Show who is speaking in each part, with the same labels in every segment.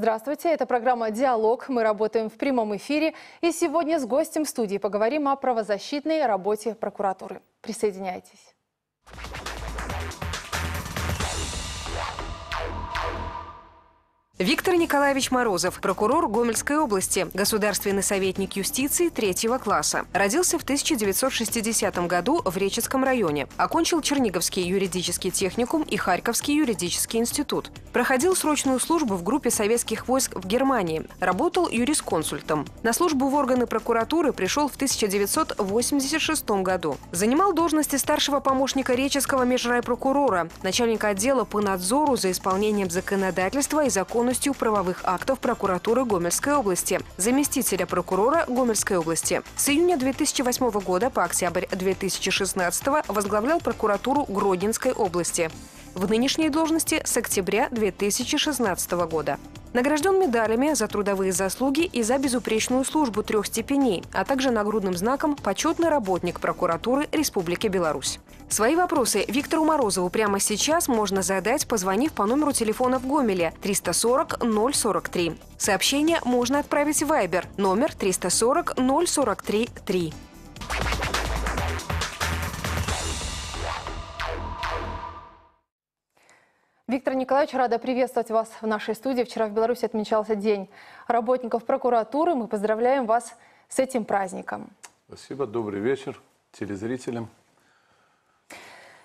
Speaker 1: Здравствуйте, это программа «Диалог». Мы работаем в прямом эфире. И сегодня с гостем студии поговорим о правозащитной работе прокуратуры. Присоединяйтесь.
Speaker 2: Виктор Николаевич Морозов, прокурор Гомельской области, государственный советник юстиции третьего класса. Родился в 1960 году в Речицком районе. Окончил Черниговский юридический техникум и Харьковский юридический институт. Проходил срочную службу в группе советских войск в Германии. Работал юрисконсультом. На службу в органы прокуратуры пришел в 1986 году. Занимал должности старшего помощника Речицкого межрайпрокурора, начальника отдела по надзору за исполнением законодательства и закона неисправностью правовых актов прокуратуры Гомельской области, заместителя прокурора Гомельской области. С июня 2008 года по октябрь 2016 возглавлял прокуратуру Гродненской области. В нынешней должности с октября 2016 года. Награжден медалями за трудовые заслуги и за безупречную службу трех степеней, а также нагрудным знаком «Почетный работник прокуратуры Республики Беларусь». Свои вопросы Виктору Морозову прямо сейчас можно задать, позвонив по номеру телефона в Гомеле 340 043. Сообщение можно отправить в Вайбер номер 340 043 3.
Speaker 1: Виктор Николаевич, рада приветствовать вас в нашей студии. Вчера в Беларуси отмечался День работников прокуратуры. Мы поздравляем вас с этим праздником.
Speaker 3: Спасибо. Добрый вечер телезрителям.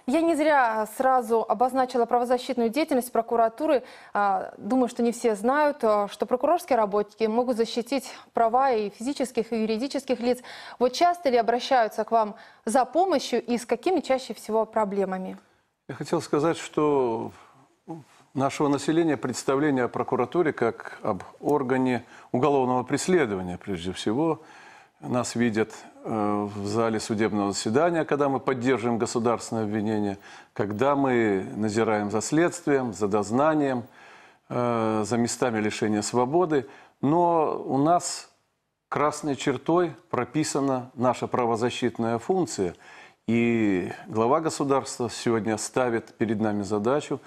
Speaker 1: Я не зря сразу обозначила правозащитную деятельность прокуратуры. А, думаю, что не все знают, а, что прокурорские работники могут защитить права и физических, и юридических лиц. Вот часто ли обращаются к вам за помощью и с какими чаще всего проблемами?
Speaker 3: Я хотел сказать, что нашего населения представление о прокуратуре как об органе уголовного преследования, прежде всего. Нас видят э, в зале судебного заседания, когда мы поддерживаем государственное обвинение, когда мы назираем за следствием, за дознанием, э, за местами лишения свободы. Но у нас красной чертой прописана наша правозащитная функция. И глава государства сегодня ставит перед нами задачу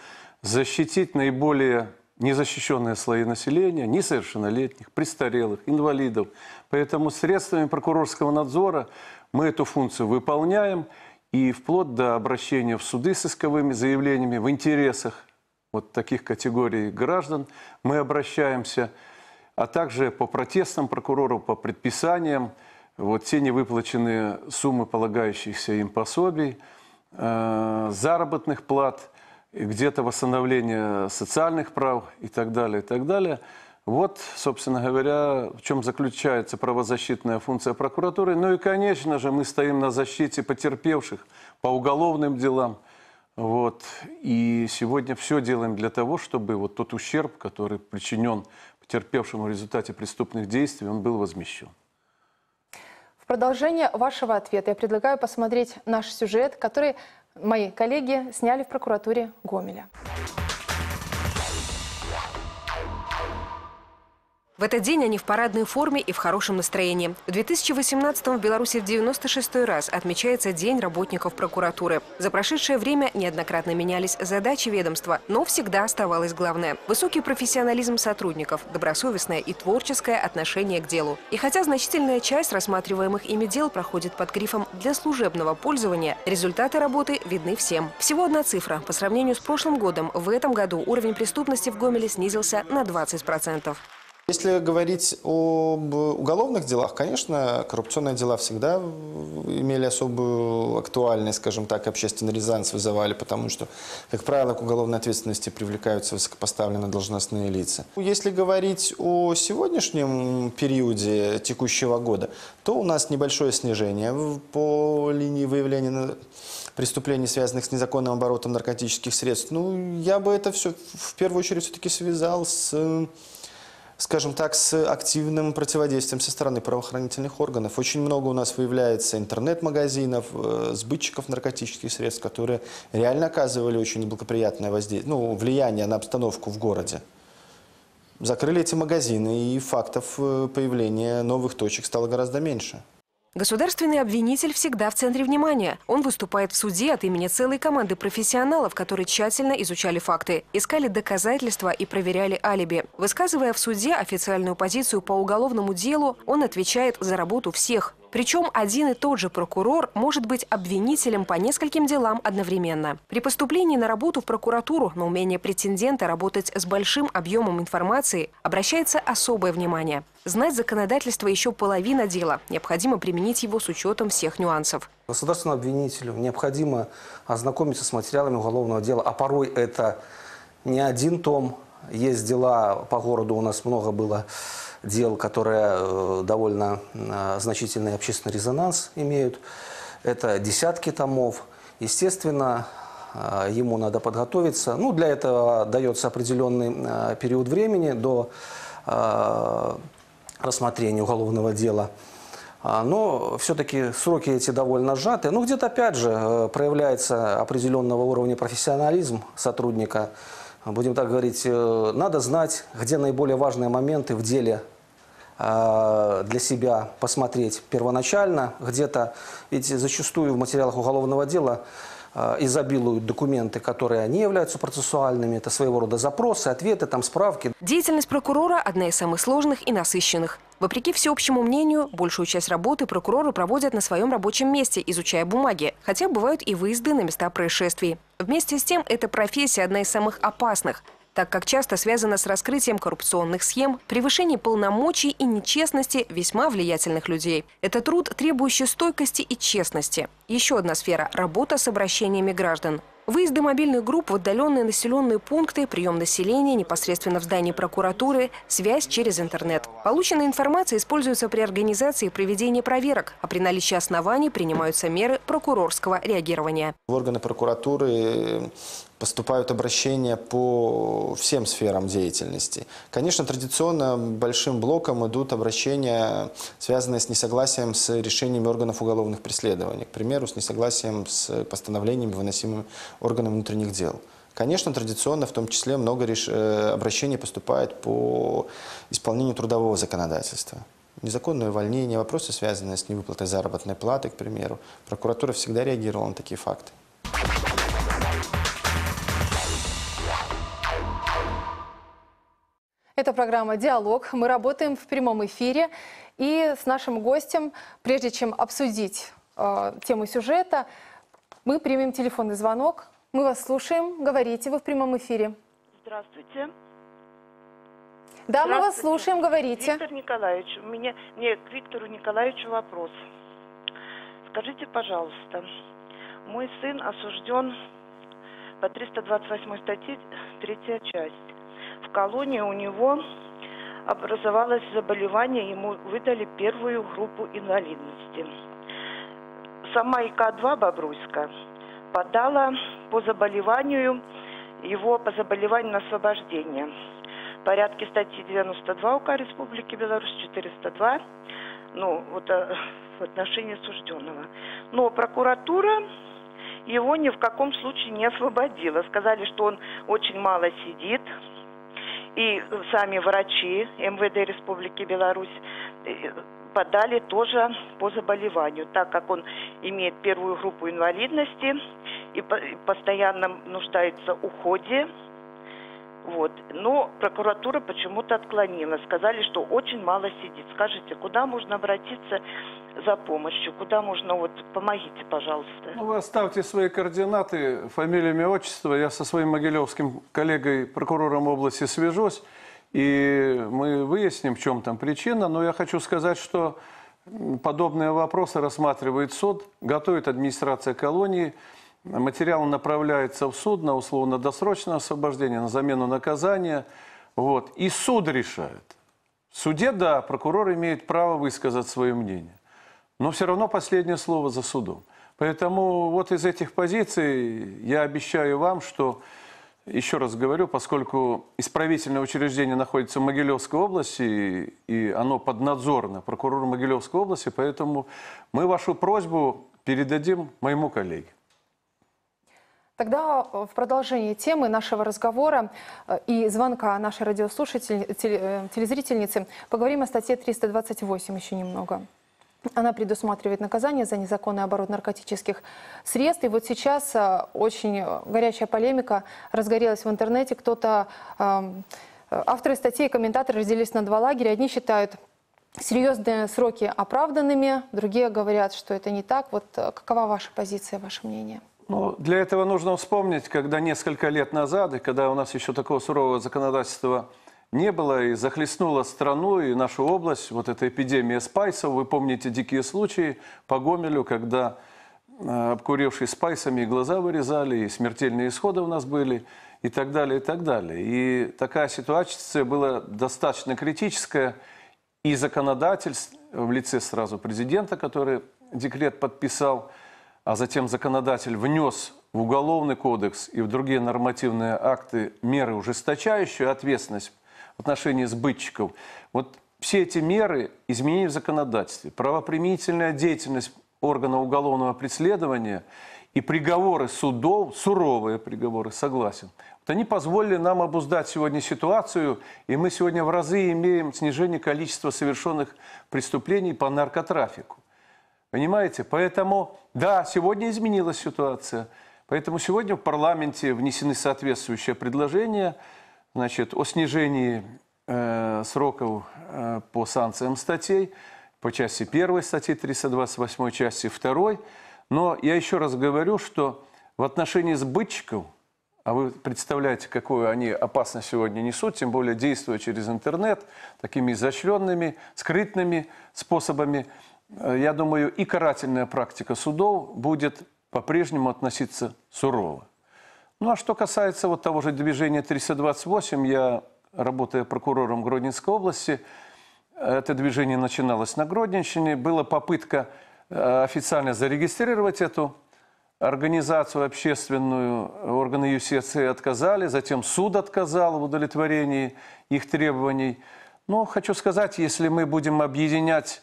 Speaker 3: защитить наиболее незащищенные слои населения, несовершеннолетних, престарелых, инвалидов. Поэтому средствами прокурорского надзора мы эту функцию выполняем и вплоть до обращения в суды с исковыми заявлениями в интересах вот таких категорий граждан мы обращаемся, а также по протестам прокурору, по предписаниям, вот те невыплаченные суммы полагающихся им пособий, э, заработных плат – где-то восстановление социальных прав и так далее, и так далее. Вот, собственно говоря, в чем заключается правозащитная функция прокуратуры. Ну и, конечно же, мы стоим на защите потерпевших по уголовным делам. Вот. И сегодня все делаем для того, чтобы вот тот ущерб, который причинен потерпевшему в результате преступных действий, он был возмещен В
Speaker 1: продолжение вашего ответа я предлагаю посмотреть наш сюжет, который мои коллеги сняли в прокуратуре Гомеля. В этот день они в парадной форме и в
Speaker 2: хорошем настроении. В 2018-м в Беларуси в 96-й раз отмечается День работников прокуратуры. За прошедшее время неоднократно менялись задачи ведомства, но всегда оставалось главное – высокий профессионализм сотрудников, добросовестное и творческое отношение к делу. И хотя значительная часть рассматриваемых ими дел проходит под грифом «для служебного пользования», результаты работы видны всем. Всего одна цифра. По сравнению с прошлым годом, в этом году уровень преступности в Гомеле снизился на 20%.
Speaker 4: Если говорить об уголовных делах, конечно, коррупционные дела всегда имели особую актуальность, скажем так, общественный резонанс вызывали, потому что, как правило, к уголовной ответственности привлекаются высокопоставленные должностные лица. Если говорить о сегодняшнем периоде текущего года, то у нас небольшое снижение по линии выявления преступлений, связанных с незаконным оборотом наркотических средств. Ну, я бы это все в первую очередь все-таки связал с скажем так, с активным противодействием со стороны правоохранительных органов. Очень много у нас выявляется интернет-магазинов, э, сбытчиков наркотических средств, которые реально оказывали очень неблагоприятное воздействие, ну, влияние на обстановку в городе. Закрыли эти магазины, и фактов э, появления новых точек стало гораздо меньше.
Speaker 2: Государственный обвинитель всегда в центре внимания. Он выступает в суде от имени целой команды профессионалов, которые тщательно изучали факты, искали доказательства и проверяли алиби. Высказывая в суде официальную позицию по уголовному делу, он отвечает за работу всех причем один и тот же прокурор может быть обвинителем по нескольким делам одновременно. При поступлении на работу в прокуратуру на умение претендента работать с большим объемом информации обращается особое внимание. Знать законодательство еще половина дела. Необходимо применить его с учетом всех нюансов.
Speaker 4: Государственному обвинителю необходимо ознакомиться с материалами уголовного дела, а порой это не один том. Есть дела по городу, у нас много было дел, которые э, довольно э, значительный общественный резонанс имеют. Это десятки томов. Естественно, э, ему надо подготовиться. Ну, для этого дается определенный период времени до рассмотрения уголовного дела. А, но все-таки сроки эти довольно сжаты. Ну, где-то опять же проявляется определенного уровня профессионализм сотрудника будем так говорить, э, надо знать, где наиболее важные моменты в деле э, для себя посмотреть первоначально, где-то, ведь зачастую в материалах уголовного дела Э, изобилуют документы, которые не являются процессуальными. Это своего рода запросы, ответы, там справки.
Speaker 2: Деятельность прокурора – одна из самых сложных и насыщенных. Вопреки всеобщему мнению, большую часть работы прокуроры проводят на своем рабочем месте, изучая бумаги, хотя бывают и выезды на места происшествий. Вместе с тем, эта профессия одна из самых опасных – так как часто связано с раскрытием коррупционных схем, превышением полномочий и нечестности весьма влиятельных людей. Это труд, требующий стойкости и честности. Еще одна сфера – работа с обращениями граждан. Выезды мобильных групп в отдаленные населенные пункты, прием населения непосредственно в здании прокуратуры, связь через интернет. Полученная информация используется при организации проведения проверок, а при наличии оснований принимаются меры прокурорского реагирования.
Speaker 4: В органы прокуратуры поступают обращения по всем сферам деятельности. Конечно, традиционно большим блоком идут обращения, связанные с несогласием с решениями органов уголовных преследований, к примеру, с несогласием с постановлениями, выносимыми органами внутренних дел. Конечно, традиционно в том числе много реш... Э, обращений поступает по исполнению трудового законодательства. Незаконное увольнение, вопросы, связанные с невыплатой заработной платы, к примеру. Прокуратура всегда реагировала на такие факты.
Speaker 1: Это программа «Диалог». Мы работаем в прямом эфире. И с нашим гостем, прежде чем обсудить э, тему сюжета, мы примем телефонный звонок. Мы вас слушаем. Говорите, вы в прямом эфире.
Speaker 5: Здравствуйте.
Speaker 1: Да, мы вас слушаем, говорите. Виктор
Speaker 5: Николаевич, у меня мне к Виктору Николаевичу вопрос. Скажите, пожалуйста, мой сын осужден по 328 статье, третья часть в колонии у него образовалось заболевание, ему выдали первую группу инвалидности. Сама ИК-2 Бобруйска подала по заболеванию его по заболеванию на освобождение. В порядке статьи 92 УК Республики Беларусь, 402, ну, вот э, в отношении осужденного. Но прокуратура его ни в каком случае не освободила. Сказали, что он очень мало сидит, и сами врачи МВД Республики Беларусь э, подали тоже по заболеванию, так как он имеет первую группу инвалидности и постоянно нуждается в уходе. Вот. Но прокуратура почему-то отклонила. Сказали, что очень мало сидит. Скажите, куда можно обратиться за помощью? Куда можно, вот помогите, пожалуйста.
Speaker 3: Ну, вы оставьте свои координаты, фамилия, имя, отчество. Я со своим могилевским коллегой, прокурором области, свяжусь. И мы выясним, в чем там причина. Но я хочу сказать, что подобные вопросы рассматривает суд, готовит администрация колонии. Материал направляется в суд на условно-досрочное освобождение, на замену наказания. Вот. И суд решает. В суде, да, прокурор имеет право высказать свое мнение. Но все равно последнее слово за судом. Поэтому вот из этих позиций я обещаю вам, что, еще раз говорю, поскольку исправительное учреждение находится в Могилевской области, и оно поднадзорно прокурору Могилевской области, поэтому мы вашу просьбу передадим моему коллеге.
Speaker 1: Тогда э, в продолжение темы нашего разговора э, и звонка нашей радиослушательницы, э, телезрительницы, поговорим о статье 328 еще немного. Она предусматривает наказание за незаконный оборот наркотических средств. И вот сейчас э, очень горячая полемика разгорелась в интернете. Кто-то, эм, авторы статей и комментаторы разделились на два лагеря. Одни считают серьезные сроки оправданными, другие говорят, что это не так. Вот э, какова ваша позиция, ваше мнение?
Speaker 3: Ну, для этого нужно вспомнить, когда несколько лет назад, и когда у нас еще такого сурового законодательства не было и захлестнула страну и нашу область вот эта эпидемия спайсов. Вы помните дикие случаи по Гомелю, когда э, обкуревшие спайсами, глаза вырезали, и смертельные исходы у нас были, и так далее, и так далее. И такая ситуация была достаточно критическая, и законодатель в лице сразу президента, который декрет подписал, а затем законодатель внес в Уголовный кодекс и в другие нормативные акты меры ужесточающие ответственность в отношении сбытчиков. Вот все эти меры изменения в законодательстве, правоприменительная деятельность органа уголовного преследования и приговоры судов, суровые приговоры, согласен, вот они позволили нам обуздать сегодня ситуацию, и мы сегодня в разы имеем снижение количества совершенных преступлений по наркотрафику. Понимаете? Поэтому, да, сегодня изменилась ситуация. Поэтому сегодня в парламенте внесены соответствующие предложения – значит, о снижении э, сроков э, по санкциям статей, по части 1 статьи 328, части 2. Но я еще раз говорю, что в отношении сбытчиков, а вы представляете, какую они опасность сегодня несут, тем более действуя через интернет, такими изощренными, скрытными способами, э, я думаю, и карательная практика судов будет по-прежнему относиться сурово. Ну а что касается вот того же движения 328, я, работая прокурором Гродненской области, это движение начиналось на Гродненщине, была попытка э, официально зарегистрировать эту организацию общественную, органы юстиции отказали, затем суд отказал в удовлетворении их требований. Но хочу сказать, если мы будем объединять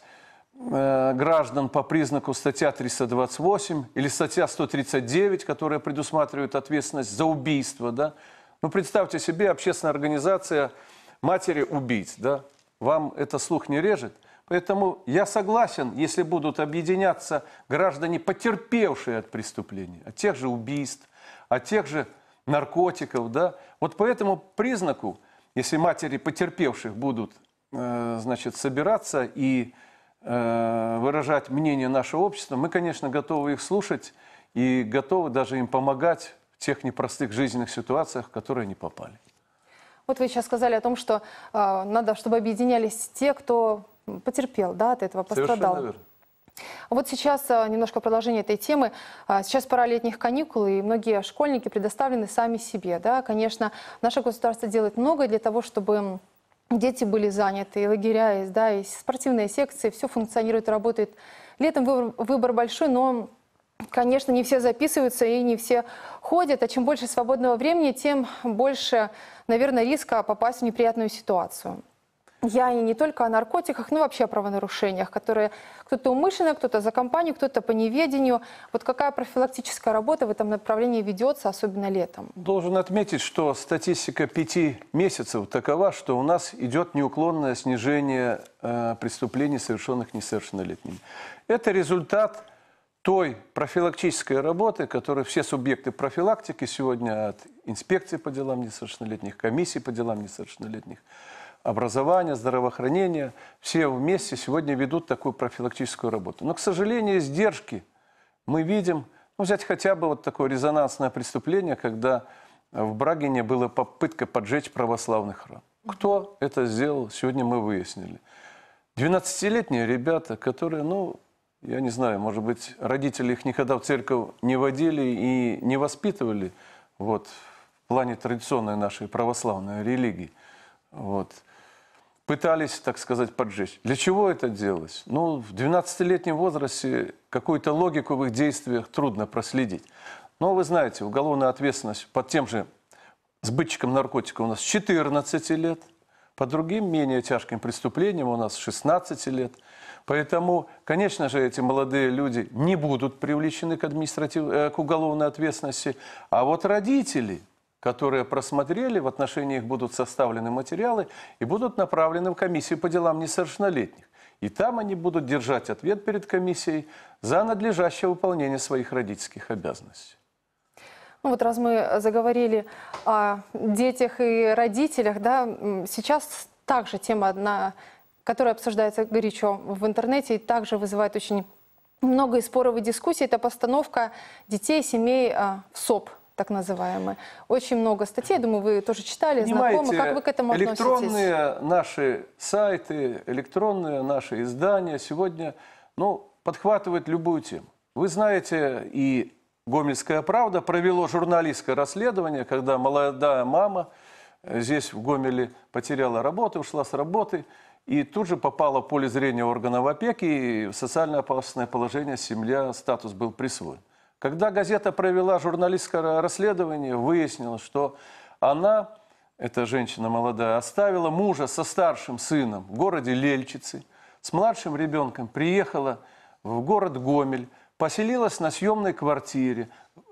Speaker 3: Э, граждан по признаку статья 328 или статья 139, которая предусматривает ответственность за убийство, да. Ну, представьте себе, общественная организация матери убийц, да. Вам это слух не режет? Поэтому я согласен, если будут объединяться граждане, потерпевшие от преступления, от тех же убийств, от тех же наркотиков, да. Вот по этому признаку, если матери потерпевших будут, э, значит, собираться и Э, выражать мнение нашего общества, мы, конечно, готовы их слушать и готовы даже им помогать в тех непростых жизненных ситуациях, в которые они попали.
Speaker 1: Вот вы сейчас сказали о том, что э, надо, чтобы объединялись те, кто потерпел да, от этого, пострадал. Совершенно верно. Вот сейчас э, немножко продолжение этой темы. Э, сейчас пора летних каникул, и многие школьники предоставлены сами себе. Да? Конечно, наше государство делает многое для того, чтобы дети были заняты, и лагеря, есть, да, и спортивные секции, все функционирует, работает. Летом выбор, выбор большой, но, конечно, не все записываются и не все ходят, а чем больше свободного времени, тем больше, наверное, риска попасть в неприятную ситуацию. Я и не только о наркотиках, но вообще о правонарушениях, которые кто-то умышленно, кто-то за компанию, кто-то по неведению. Вот какая профилактическая работа в этом направлении ведется, особенно летом?
Speaker 3: Должен отметить, что статистика пяти месяцев такова, что у нас идет неуклонное снижение э, преступлений, совершенных несовершеннолетними. Это результат той профилактической работы, которую все субъекты профилактики сегодня от инспекции по делам несовершеннолетних, комиссии по делам несовершеннолетних – образования, здравоохранения, все вместе сегодня ведут такую профилактическую работу. Но, к сожалению, издержки мы видим. Ну, взять хотя бы вот такое резонансное преступление, когда в Брагине была попытка поджечь православный храм. Кто это сделал, сегодня мы выяснили. 12-летние ребята, которые, ну, я не знаю, может быть, родители их никогда в церковь не водили и не воспитывали, вот, в плане традиционной нашей православной религии. Вот пытались, так сказать, поджечь. Для чего это делалось? Ну, в 12-летнем возрасте какую-то логику в их действиях трудно проследить. Но вы знаете, уголовная ответственность под тем же сбытчиком наркотика у нас 14 лет, по другим менее тяжким преступлениям у нас 16 лет. Поэтому, конечно же, эти молодые люди не будут привлечены к, административ... Э, к уголовной ответственности. А вот родители – которые просмотрели, в отношении их будут составлены материалы и будут направлены в комиссию по делам несовершеннолетних. И там они будут держать ответ перед комиссией за надлежащее выполнение своих родительских обязанностей.
Speaker 1: Ну вот раз мы заговорили о детях и родителях, да, сейчас также тема одна, которая обсуждается горячо в интернете и также вызывает очень много споров и дискуссий, это постановка детей, и семей а, в СОП, так называемые. Очень много статей, я думаю, вы тоже читали, Понимаете, знакомы. Как вы к этому электронные
Speaker 3: относитесь? наши сайты, электронные наши издания сегодня ну, подхватывают любую тему. Вы знаете, и «Гомельская правда» провело журналистское расследование, когда молодая мама э, здесь, в Гомеле, потеряла работу, ушла с работы – и тут же попала в поле зрения органов опеки, и в социально опасное положение семья, статус был присвоен. Когда газета провела журналистское расследование, выяснилось, что она, эта женщина молодая, оставила мужа со старшим сыном в городе Лельчицы, с младшим ребенком приехала в город Гомель, поселилась на съемной квартире,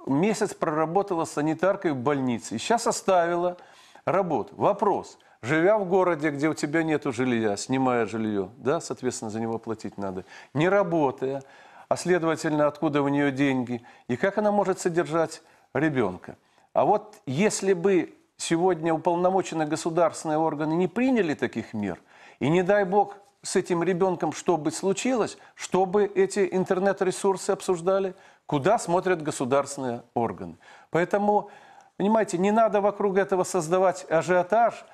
Speaker 3: месяц проработала санитаркой в больнице и сейчас оставила работу. Вопрос, живя в городе, где у тебя нет жилья, снимая жилье, да, соответственно, за него платить надо, не работая, а следовательно, откуда у нее деньги, и как она может содержать ребенка. А вот если бы сегодня уполномоченные государственные органы не приняли таких мер, и не дай бог с этим ребенком что бы случилось, чтобы эти интернет-ресурсы обсуждали, куда смотрят государственные органы. Поэтому, понимаете, не надо вокруг этого создавать ажиотаж.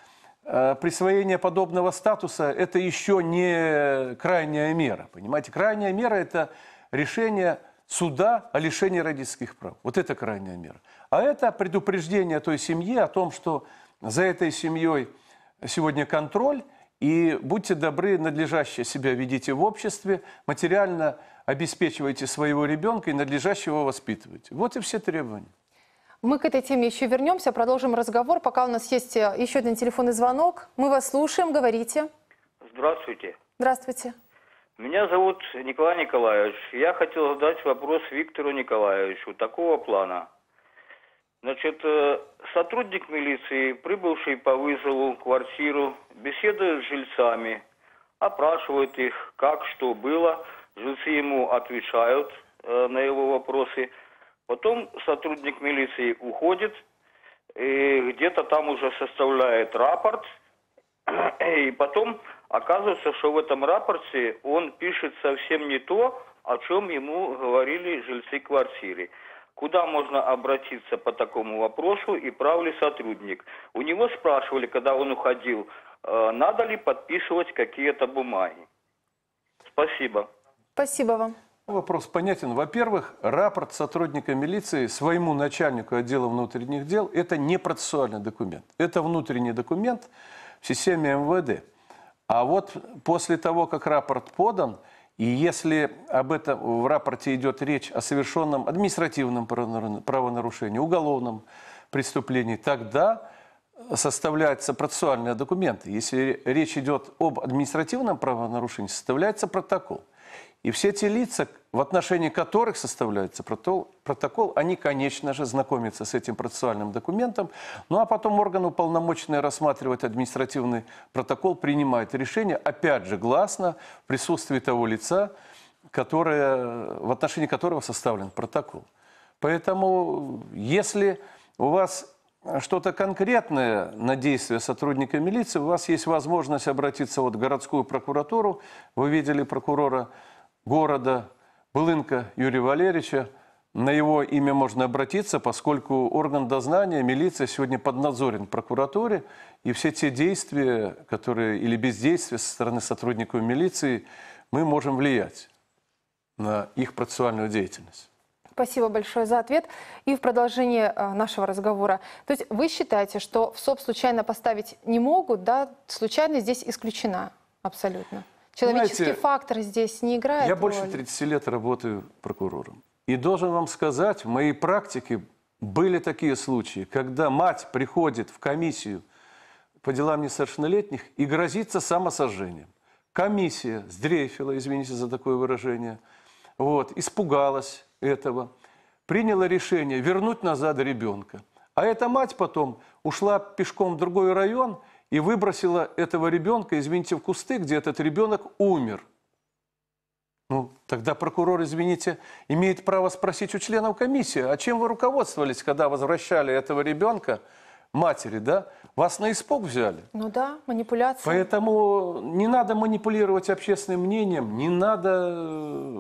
Speaker 3: Э, присвоение подобного статуса – это еще не крайняя мера. Понимаете, крайняя мера – это решение суда о лишении родительских прав. Вот это крайняя мера. А это предупреждение той семьи о том, что за этой семьей сегодня контроль, и будьте добры, надлежаще себя ведите в обществе, материально обеспечивайте своего ребенка и надлежащего его воспитывайте. Вот и все требования.
Speaker 1: Мы к этой теме еще вернемся, продолжим разговор, пока у нас есть э, еще один телефонный звонок. Мы вас слушаем, говорите.
Speaker 3: Здравствуйте.
Speaker 1: Здравствуйте.
Speaker 5: Меня зовут Николай Николаевич. Я хотел задать вопрос Виктору Николаевичу такого плана. Значит, э, сотрудник милиции, прибывший по вызову в квартиру, беседует с жильцами, опрашивает их, как, что было. Жильцы ему отвечают э, на его вопросы. Потом сотрудник милиции уходит, и где-то там уже составляет рапорт, и потом Оказывается, что в этом рапорте он пишет совсем не то, о чем ему говорили жильцы квартиры. Куда можно обратиться по такому вопросу и прав ли сотрудник? У него спрашивали, когда он уходил, э, надо ли подписывать какие-то бумаги.
Speaker 1: Спасибо.
Speaker 3: Спасибо вам. Ну, вопрос понятен. Во-первых, рапорт сотрудника милиции своему начальнику отдела внутренних дел – это не процессуальный документ. Это внутренний документ в системе МВД – а вот после того, как рапорт подан, и если об этом в рапорте идет речь о совершенном административном правонарушении, уголовном преступлении, тогда составляются процессуальные документы. Если речь идет об административном правонарушении, составляется протокол. И все те лица, в отношении которых составляется протокол, они, конечно же, знакомятся с этим процессуальным документом, ну а потом орган уполномоченный рассматривать административный протокол, принимает решение, опять же, гласно, в присутствии того лица, которое, в отношении которого составлен протокол. Поэтому, если у вас что-то конкретное на действия сотрудника милиции, у вас есть возможность обратиться вот в городскую прокуратуру, вы видели прокурора города Былынка Юрия Валерьевича. На его имя можно обратиться, поскольку орган дознания, милиция сегодня поднадзорен прокуратуре, и все те действия, которые или бездействия со стороны сотрудников милиции, мы можем влиять на их процессуальную деятельность.
Speaker 1: Спасибо большое за ответ. И в продолжение э, нашего разговора. То есть вы считаете, что в СОП случайно поставить не могут, да? Случайно здесь исключена абсолютно? Человеческий Знаете, фактор здесь не играет. Я роли. больше 30
Speaker 3: лет работаю прокурором. И должен вам сказать, в моей практике были такие случаи, когда мать приходит в комиссию по делам несовершеннолетних и грозится самосожжением. Комиссия сдрейфила, извините за такое выражение, вот, испугалась этого, приняла решение вернуть назад ребенка. А эта мать потом ушла пешком в другой район – и выбросила этого ребенка, извините, в кусты, где этот ребенок умер. Ну, тогда прокурор, извините, имеет право спросить у членов комиссии, а чем вы руководствовались, когда возвращали этого ребенка матери, да? Вас на испуг взяли.
Speaker 1: Ну да, манипуляция.
Speaker 3: Поэтому не надо манипулировать общественным мнением, не надо...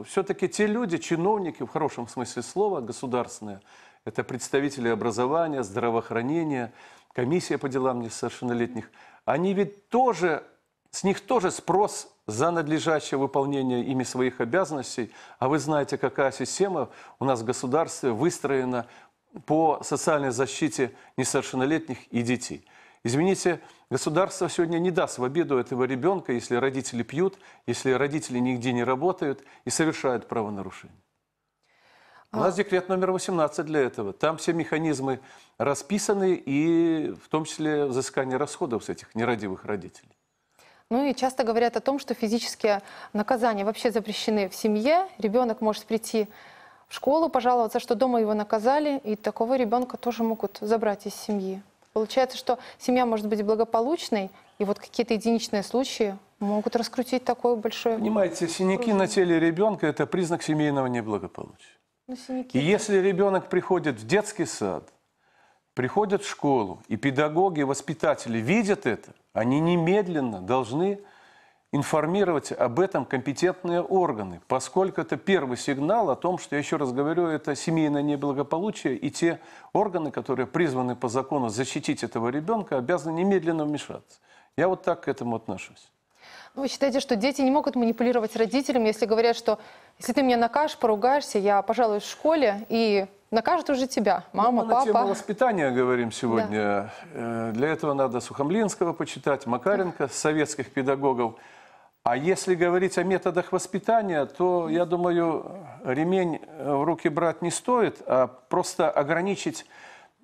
Speaker 3: Э, Все-таки те люди, чиновники, в хорошем смысле слова, государственные, это представители образования, здравоохранения, комиссия по делам несовершеннолетних, они ведь тоже, с них тоже спрос за надлежащее выполнение ими своих обязанностей. А вы знаете, какая система у нас в государстве выстроена по социальной защите несовершеннолетних и детей. Извините, государство сегодня не даст в обиду этого ребенка, если родители пьют, если родители нигде не работают и совершают правонарушения. У а. нас декрет номер 18 для этого. Там все механизмы расписаны, и в том числе взыскание расходов с этих нерадивых родителей.
Speaker 1: Ну и часто говорят о том, что физические наказания вообще запрещены в семье. Ребенок может прийти в школу, пожаловаться, что дома его наказали, и такого ребенка тоже могут забрать из семьи. Получается, что семья может быть благополучной, и вот какие-то единичные случаи могут раскрутить такое большое...
Speaker 3: Понимаете, синяки на теле ребенка – это признак семейного неблагополучия. И если ребенок приходит в детский сад, приходит в школу, и педагоги, воспитатели видят это, они немедленно должны информировать об этом компетентные органы, поскольку это первый сигнал о том, что, я еще раз говорю, это семейное неблагополучие, и те органы, которые призваны по закону защитить этого ребенка, обязаны немедленно вмешаться. Я вот так к этому отношусь.
Speaker 1: Ну, вы считаете, что дети не могут манипулировать родителями, если говорят, что если ты меня накажешь, поругаешься, я, пожалуй, в школе и накажут уже тебя, ну, мама, ну, мы папа. Мы на тему
Speaker 3: воспитания говорим сегодня. Да. Э, для этого надо Сухомлинского почитать, Макаренко, советских педагогов. А если говорить о методах воспитания, то, я думаю, ремень в руки брать не стоит, а просто ограничить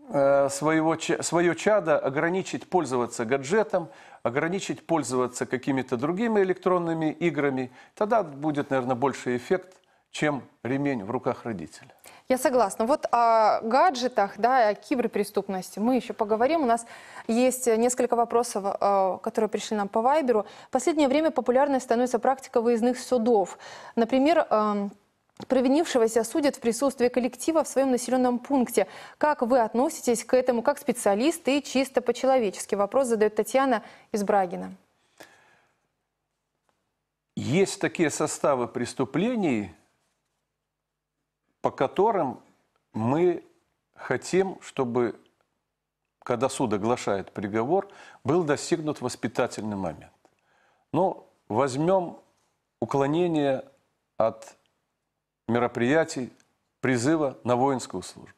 Speaker 3: Э, своего, свое чадо ограничить пользоваться гаджетом, ограничить пользоваться какими-то другими электронными играми, тогда будет, наверное, больше эффект, чем ремень в руках родителя.
Speaker 1: Я согласна. Вот о гаджетах, да, о киберпреступности мы еще поговорим. У нас есть несколько вопросов, э, которые пришли нам по Вайберу. В последнее время популярной становится практика выездных судов. Например, эм, Провинившегося судят в присутствии коллектива в своем населенном пункте. Как вы относитесь к этому как специалист и чисто по-человечески? Вопрос задает Татьяна из Брагина.
Speaker 3: Есть такие составы преступлений, по которым мы хотим, чтобы, когда суд оглашает приговор, был достигнут воспитательный момент. Но ну, возьмем уклонение от мероприятий, призыва на воинскую службу.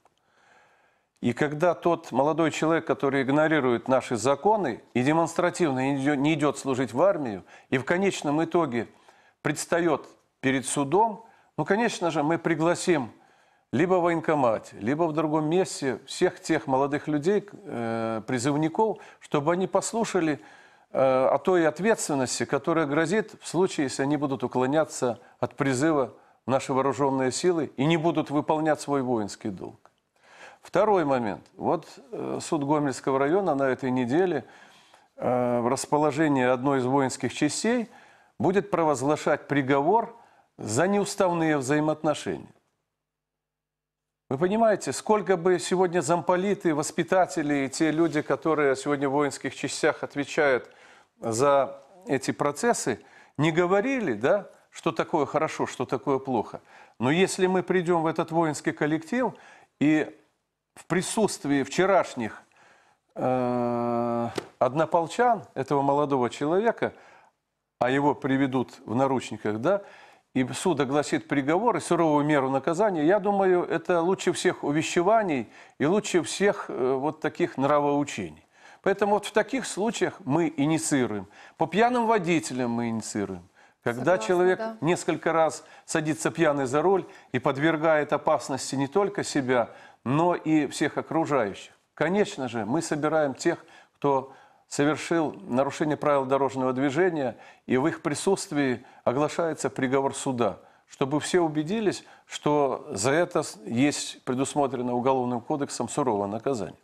Speaker 3: И когда тот молодой человек, который игнорирует наши законы и демонстративно не идет служить в армию, и в конечном итоге предстает перед судом, ну, конечно же, мы пригласим либо в военкомате, либо в другом месте всех тех молодых людей, э, призывников, чтобы они послушали э, о той ответственности, которая грозит в случае, если они будут уклоняться от призыва наши вооруженные силы и не будут выполнять свой воинский долг. Второй момент. Вот э, суд Гомельского района на этой неделе э, в расположении одной из воинских частей будет провозглашать приговор за неуставные взаимоотношения. Вы понимаете, сколько бы сегодня замполиты, воспитатели и те люди, которые сегодня в воинских частях отвечают за эти процессы, не говорили, да, что такое хорошо, что такое плохо. Но если мы придем в этот воинский коллектив и в присутствии вчерашних э, однополчан, этого молодого человека, а его приведут в наручниках, да, и суд огласит приговор и суровую меру наказания, я думаю, это лучше всех увещеваний и лучше всех э, вот таких нравоучений. Поэтому вот в таких случаях мы инициируем. По пьяным водителям мы инициируем. Когда Согласна, человек да. несколько раз садится пьяный за руль и подвергает опасности не только себя, но и всех окружающих. Конечно же, мы собираем тех, кто совершил нарушение правил дорожного движения, и в их присутствии оглашается приговор суда, чтобы все убедились, что за это есть предусмотрено Уголовным кодексом суровое наказание.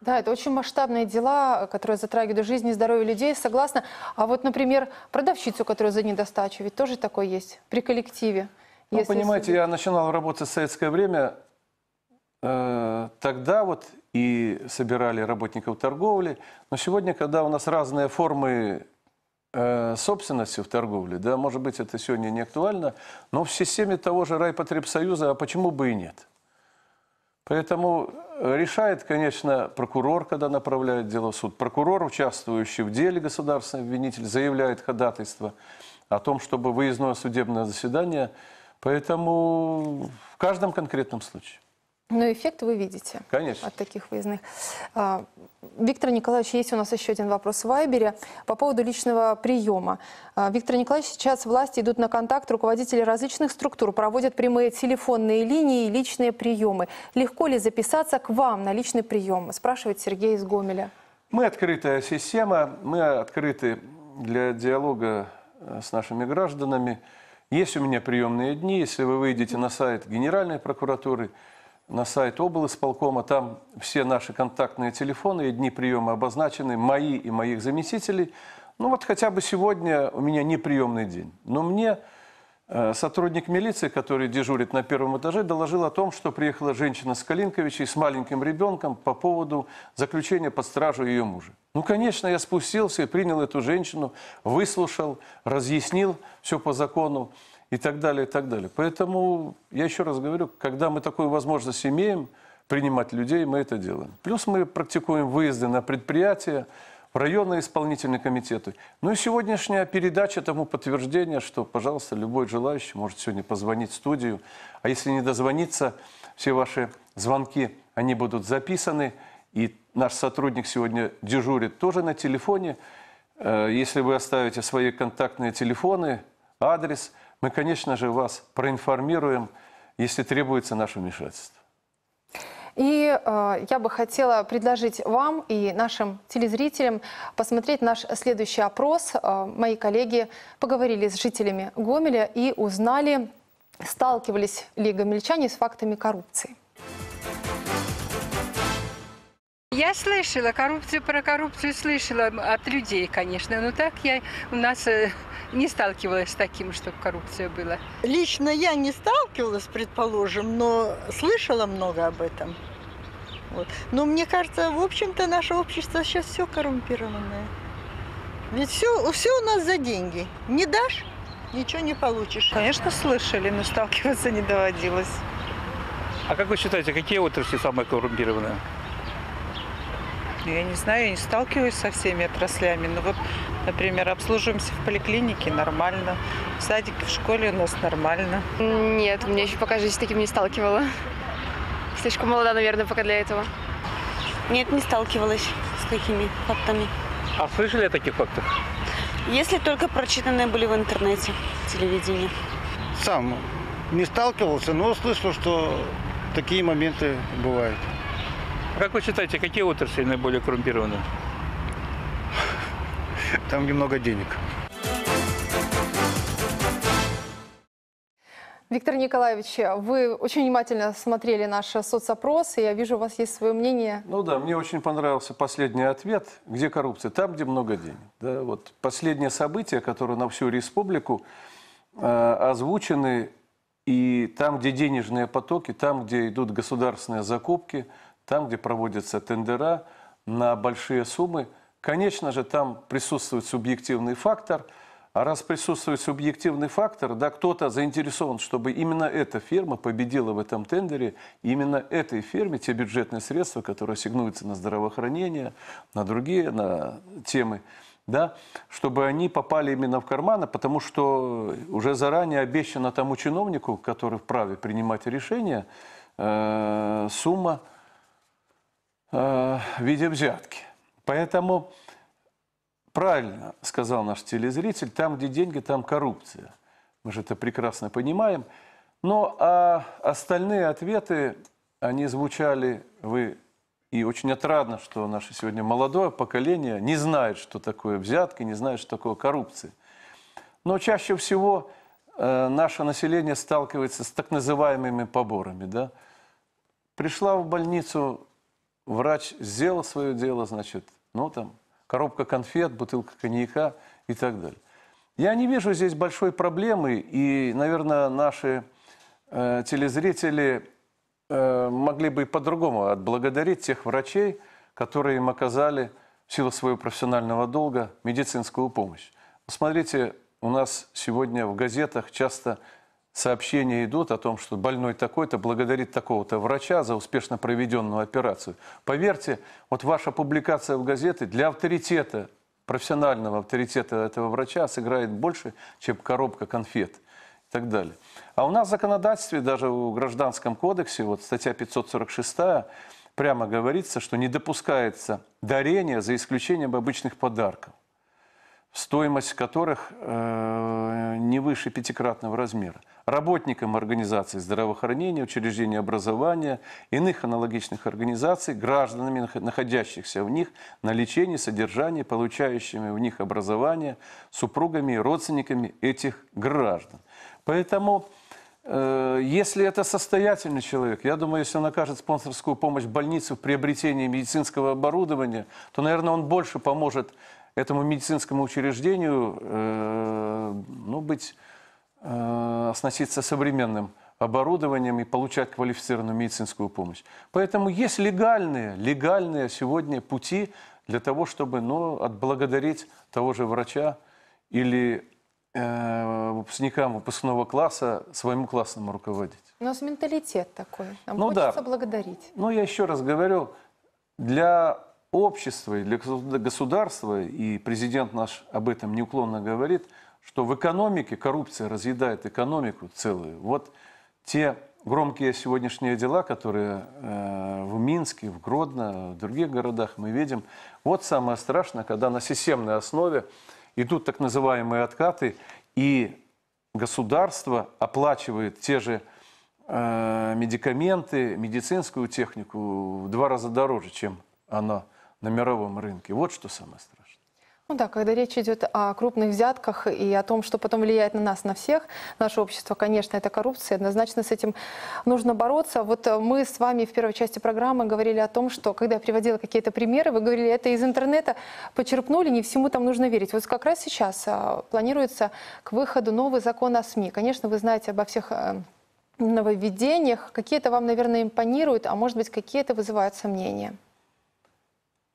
Speaker 1: Да, это очень масштабные дела, которые затрагивают жизнь и здоровье людей, согласна. А вот, например, продавщицу, которая за недостачу, ведь тоже такое есть при коллективе. Ну, Если понимаете, судить...
Speaker 3: я начинал работать в советское время. Э, тогда вот и собирали работников торговли. Но сегодня, когда у нас разные формы э, собственности в торговле, да, может быть, это сегодня не актуально, но в системе того же райпотребсоюза, а почему бы и нет? Поэтому э, решает, конечно, прокурор, когда направляет дело в суд. Прокурор, участвующий в деле государственный обвинитель, заявляет ходатайство о том, чтобы выездное судебное заседание. Поэтому в каждом конкретном случае.
Speaker 1: Но ну, эффект вы видите Конечно. от таких выездных. А, Виктор Николаевич, есть у нас еще один вопрос в Вайбере по поводу личного приема. А, Виктор Николаевич, сейчас власти идут на контакт, руководители различных структур проводят прямые телефонные линии и личные приемы. Легко ли записаться к вам на личный прием? Спрашивает Сергей из Гомеля.
Speaker 3: Мы открытая система, мы открыты для диалога э, с нашими гражданами. Есть у меня приемные дни, если вы выйдете на сайт Генеральной прокуратуры – на сайт обл. Там все наши контактные телефоны и дни приема обозначены, мои и моих заместителей. Ну вот хотя бы сегодня у меня не приемный день. Но мне э, сотрудник милиции, который дежурит на первом этаже, доложил о том, что приехала женщина с Калинковичей с маленьким ребенком по поводу заключения под стражу ее мужа. Ну, конечно, я спустился и принял эту женщину, выслушал, разъяснил все по закону и так далее, и так далее. Поэтому я еще раз говорю, когда мы такую возможность имеем, принимать людей, мы это делаем. Плюс мы практикуем выезды на предприятия, в районные исполнительные комитеты. Ну и сегодняшняя передача тому подтверждение, что, пожалуйста, любой желающий может сегодня позвонить в студию. А если не дозвониться, все ваши звонки, они будут записаны. И наш сотрудник сегодня дежурит тоже на телефоне. Э, если вы оставите свои контактные телефоны, адрес – мы, конечно же, вас проинформируем, если требуется наше вмешательство.
Speaker 1: И э, я бы хотела предложить вам и нашим телезрителям посмотреть наш следующий опрос. Э, мои коллеги поговорили с жителями Гомеля и узнали, сталкивались ли гомельчане с фактами коррупции. Я слышала, коррупцию про коррупцию слышала от людей, конечно, но так я у нас э, не сталкивалась с таким, чтобы коррупция была.
Speaker 5: Лично я не сталкивалась, предположим, но слышала много об этом. Вот. Но мне кажется, в общем-то, наше общество сейчас все коррумпированное. Ведь все, все у нас за деньги. Не дашь, ничего не получишь. Конечно, слышали, но сталкиваться не доводилось. А как вы считаете, какие отрасли самые
Speaker 3: коррумпированные?
Speaker 5: ну, я не знаю, я не сталкиваюсь со всеми отраслями. Но ну вот, например, обслуживаемся в поликлинике нормально, в садике, в школе у нас
Speaker 2: нормально. Нет, у меня еще пока жизнь с таким не сталкивала. Слишком молода, наверное, пока для этого. Нет, не сталкивалась с такими фактами.
Speaker 3: А слышали о таких фактах?
Speaker 5: Если только прочитанные были в интернете, в телевидении.
Speaker 3: Сам не сталкивался, но слышал, что такие моменты бывают.
Speaker 4: Как вы считаете, какие отрасли наиболее коррумпированы? Там немного денег.
Speaker 1: Виктор Николаевич, вы очень внимательно смотрели наш соцопрос, и я вижу, у вас есть свое мнение.
Speaker 3: Ну да, мне очень понравился последний ответ. Где коррупция? Там, где много денег. Да, вот последнее событие, которое на всю республику э, озвучены, и там, где денежные потоки, там, где идут государственные закупки – там, где проводятся тендера на большие суммы, конечно же, там присутствует субъективный фактор. А раз присутствует субъективный фактор, да, кто-то заинтересован, чтобы именно эта фирма победила в этом тендере, именно этой фирме те бюджетные средства, которые ассигнуются на здравоохранение, на другие на темы, да, чтобы они попали именно в карманы, потому что уже заранее обещана тому чиновнику, который вправе принимать решение, э, сумма – Э, в виде взятки. Поэтому правильно сказал наш телезритель, там, где деньги, там коррупция. Мы же это прекрасно понимаем. Но а остальные ответы, они звучали, вы и очень отрадно, что наше сегодня молодое поколение не знает, что такое взятки, не знает, что такое коррупция. Но чаще всего э, наше население сталкивается с так называемыми поборами. Да? Пришла в больницу врач сделал свое дело, значит, ну там, коробка конфет, бутылка коньяка и так далее. Я не вижу здесь большой проблемы, и, наверное, наши э, телезрители э, могли бы и по-другому отблагодарить тех врачей, которые им оказали в силу своего профессионального долга медицинскую помощь. Посмотрите, у нас сегодня в газетах часто сообщения идут о том, что больной такой-то благодарит такого-то врача за успешно проведенную операцию. Поверьте, вот ваша публикация в газете для авторитета, профессионального авторитета этого врача сыграет больше, чем коробка конфет и так далее. А у нас в законодательстве, даже в Гражданском кодексе, вот статья 546, прямо говорится, что не допускается дарение за исключением обычных подарков стоимость которых э, не выше пятикратного размера. Работникам организаций здравоохранения, учреждений образования, иных аналогичных организаций, гражданами, находящихся в них на лечении, содержании, получающими в них образование, супругами и родственниками этих граждан. Поэтому... Э, если это состоятельный человек, я думаю, если он окажет спонсорскую помощь больнице в приобретении медицинского оборудования, то, наверное, он больше поможет этому медицинскому учреждению э, ну, быть, э, оснаститься современным оборудованием и получать квалифицированную медицинскую помощь. Поэтому есть легальные, легальные сегодня пути для того, чтобы ну, отблагодарить того же врача или э, выпускникам выпускного класса своему классному руководить.
Speaker 1: У нас менталитет такой. Нам ну, хочется да. благодарить.
Speaker 3: Ну, я еще раз говорю, для общества, и для государства, и президент наш об этом неуклонно говорит, что в экономике коррупция разъедает экономику целую. Вот те громкие сегодняшние дела, которые э, в Минске, в Гродно, в других городах мы видим, вот самое страшное, когда на системной основе идут так называемые откаты, и государство оплачивает те же э, медикаменты, медицинскую технику в два раза дороже, чем она на мировом рынке. Вот что самое страшное.
Speaker 1: Ну да, когда речь идет о крупных взятках и о том, что потом влияет на нас, на всех, наше общество, конечно, это коррупция, однозначно с этим нужно бороться. Вот э, мы с вами в первой части программы говорили о том, что когда я приводила какие-то примеры, вы говорили, это из интернета почерпнули, не всему там нужно верить. Вот как раз сейчас э, планируется к выходу новый закон о СМИ. Конечно, вы знаете обо всех э, нововведениях, какие-то вам, наверное, импонируют, а может быть, какие-то вызывают сомнения.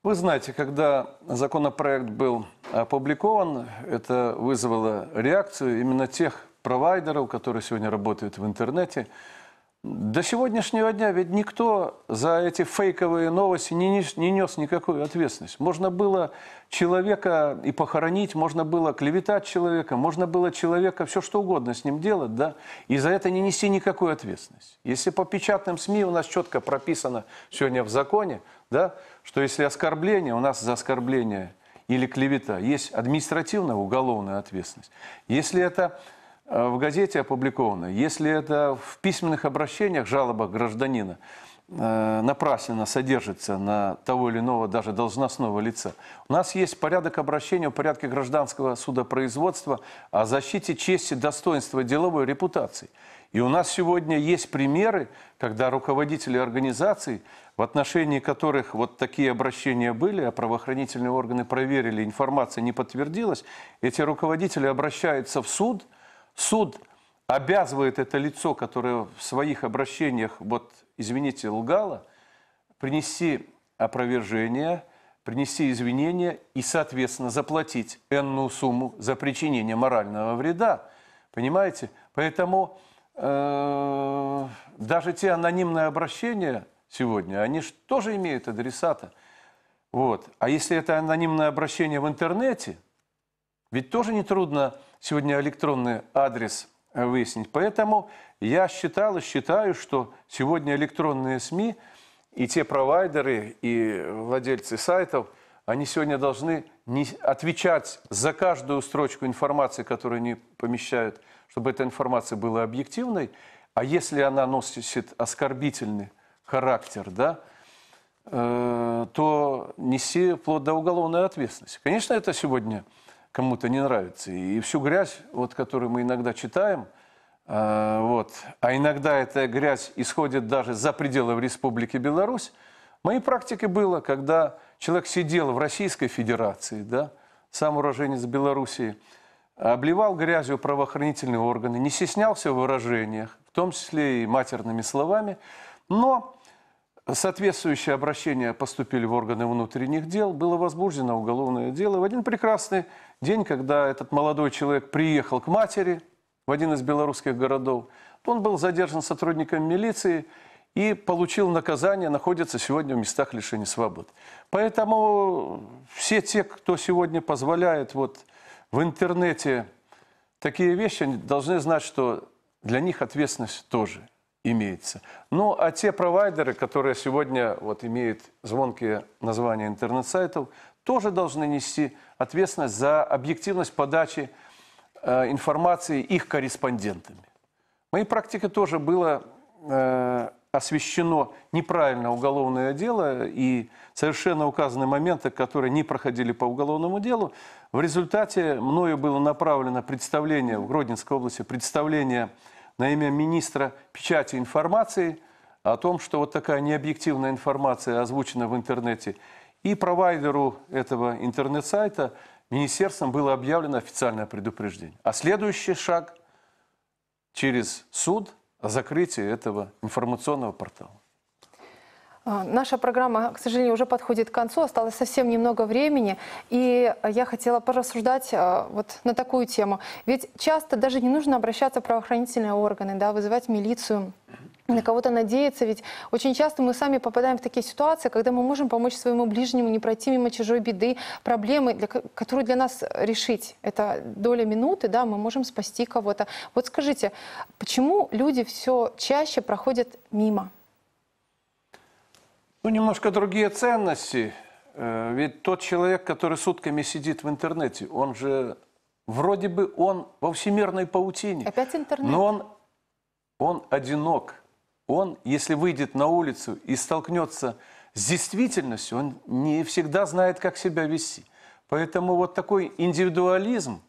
Speaker 3: Вы знаете, когда законопроект был опубликован, это вызвало реакцию именно тех провайдеров, которые сегодня работают в интернете, до сегодняшнего дня ведь никто за эти фейковые новости не, не, не нес никакую ответственность. Можно было человека и похоронить, можно было клеветать человека, можно было человека все что угодно с ним делать, да, и за это не нести никакую ответственность. Если по печатным СМИ у нас четко прописано сегодня в законе, да, что если оскорбление, у нас за оскорбление или клевета есть административная уголовная ответственность. Если это Э, в газете опубликовано, если это в письменных обращениях, жалобах гражданина, э, напрасно содержится на того или иного даже должностного лица. У нас есть порядок обращения, порядке гражданского судопроизводства о защите чести, достоинства, деловой репутации. И у нас сегодня есть примеры, когда руководители организаций, в отношении которых вот такие обращения были, а правоохранительные органы проверили, информация не подтвердилась, эти руководители обращаются в суд – Суд обязывает это лицо, которое в своих обращениях, вот, извините, лгало, принести опровержение, принести извинения и, соответственно, заплатить энную сумму за причинение морального вреда. Понимаете? Поэтому э, даже те анонимные обращения сегодня, они же тоже имеют адресата. Вот. А если это анонимное обращение в интернете – ведь тоже нетрудно сегодня электронный адрес э, выяснить. Поэтому я считал и считаю, что сегодня электронные СМИ и те провайдеры, и владельцы сайтов, они сегодня должны не отвечать за каждую строчку информации, которую они помещают, чтобы эта информация была объективной. А если она носит оскорбительный характер, да, э, то неси вплоть до уголовной ответственности. Конечно, это сегодня кому-то не нравится. И всю грязь, вот, которую мы иногда читаем, э, вот, а иногда эта грязь исходит даже за пределы Республики Беларусь, моей практикой было, когда человек сидел в Российской Федерации, да, сам уроженец Белоруссии, обливал грязью правоохранительные органы, не стеснялся в выражениях, в том числе и матерными словами, но Соответствующие обращения поступили в органы внутренних дел, было возбуждено уголовное дело. В один прекрасный день, когда этот молодой человек приехал к матери в один из белорусских городов, он был задержан сотрудником милиции и получил наказание, находится сегодня в местах лишения свободы. Поэтому все те, кто сегодня позволяет вот в интернете такие вещи, должны знать, что для них ответственность тоже – имеется. Ну, а те провайдеры, которые сегодня вот имеют звонкие названия интернет-сайтов, тоже должны нести ответственность за объективность подачи э, информации их корреспондентами. В моей практике тоже было э, освещено неправильно уголовное дело и совершенно указаны моменты, которые не проходили по уголовному делу. В результате мною было направлено представление в Гродненской области, представление на имя министра печати информации о том, что вот такая необъективная информация озвучена в интернете. И провайдеру этого интернет-сайта министерством было объявлено официальное предупреждение. А следующий шаг через суд – закрытие этого информационного портала.
Speaker 1: А, наша программа, к сожалению, уже подходит к концу, осталось совсем немного времени, и я хотела порассуждать а, вот на такую тему. Ведь часто даже не нужно обращаться в правоохранительные органы, да, вызывать милицию, на кого-то надеяться, ведь очень часто мы сами попадаем в такие ситуации, когда мы можем помочь своему ближнему, не пройти мимо чужой беды, проблемы, для, которую для нас решить. Это доля минуты, да, мы можем спасти кого-то. Вот скажите, почему люди все чаще проходят мимо?
Speaker 3: Ну, немножко другие ценности. Э, ведь тот человек, который сутками сидит в интернете, он же вроде бы он во всемирной паутине. Опять
Speaker 1: интернет. Но он,
Speaker 3: он одинок. Он, если выйдет на улицу и столкнется с действительностью, он не всегда знает, как себя вести. Поэтому вот такой индивидуализм,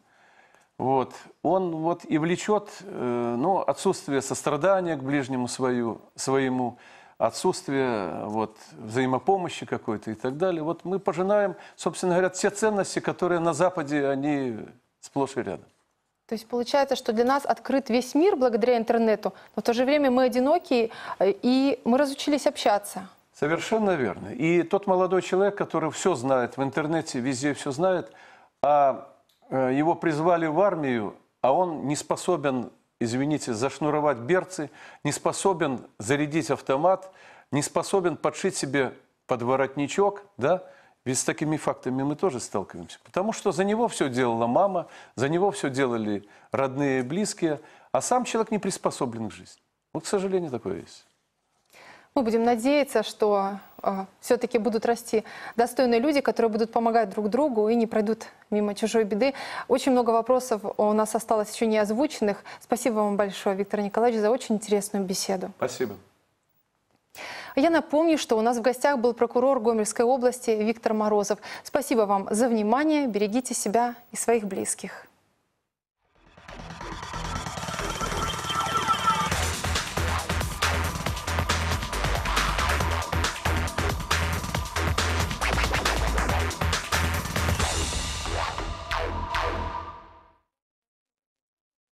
Speaker 3: вот, он вот и влечет э, ну, отсутствие сострадания к ближнему свою, своему, отсутствие э, вот, взаимопомощи какой-то и так далее. Вот мы пожинаем, собственно говоря, все ценности, которые на Западе, они сплошь и рядом.
Speaker 1: То есть получается, что для нас открыт весь мир благодаря интернету, но в то же время мы одиноки э, и мы разучились общаться.
Speaker 3: Совершенно верно. И тот молодой человек, который все знает в интернете, везде все знает, а э, его призвали в армию, а он не способен извините, зашнуровать берцы, не способен зарядить автомат, не способен подшить себе под воротничок, да, ведь с такими фактами мы тоже сталкиваемся. Потому что за него все делала мама, за него все делали родные и близкие, а сам человек не приспособлен к жизни. Вот, к сожалению, такое есть.
Speaker 1: Мы будем надеяться, что а, все-таки будут расти достойные люди, которые будут помогать друг другу и не пройдут мимо чужой беды. Очень много вопросов у нас осталось еще не озвученных. Спасибо вам большое, Виктор Николаевич, за очень интересную беседу. Спасибо. Я напомню, что у нас в гостях был прокурор Гомельской области Виктор Морозов. Спасибо вам за внимание. Берегите себя и своих близких.